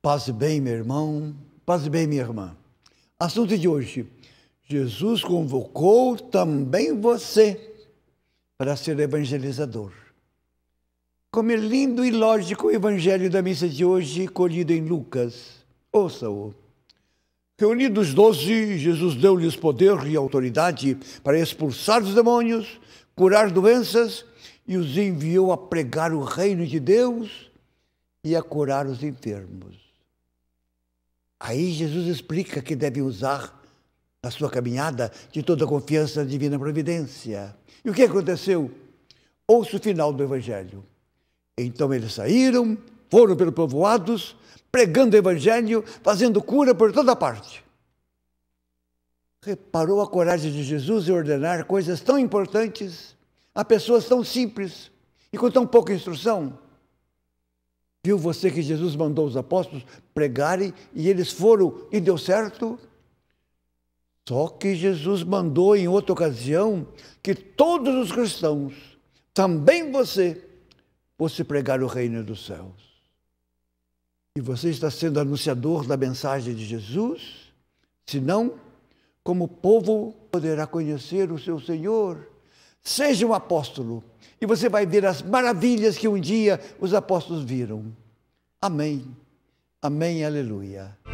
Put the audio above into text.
Paz e bem, meu irmão. Paz e bem, minha irmã. Assunto de hoje. Jesus convocou também você para ser evangelizador. Como é lindo e lógico o evangelho da missa de hoje, colhido em Lucas. Ouça-o. Reunidos doze, Jesus deu-lhes poder e autoridade para expulsar os demônios, curar doenças e os enviou a pregar o reino de Deus e a curar os enfermos. Aí Jesus explica que deve usar na sua caminhada de toda a confiança na divina providência. E o que aconteceu? Ouça o final do Evangelho. Então eles saíram, foram pelos povoados, pregando o Evangelho, fazendo cura por toda parte. Reparou a coragem de Jesus em ordenar coisas tão importantes a pessoas tão simples e com tão pouca instrução? Viu você que Jesus mandou os apóstolos pregarem e eles foram e deu certo? Só que Jesus mandou em outra ocasião que todos os cristãos, também você, fosse pregar o reino dos céus. E você está sendo anunciador da mensagem de Jesus? Se não, como povo poderá conhecer o seu Senhor? Seja um apóstolo e você vai ver as maravilhas que um dia os apóstolos viram. Amém. Amém. Aleluia.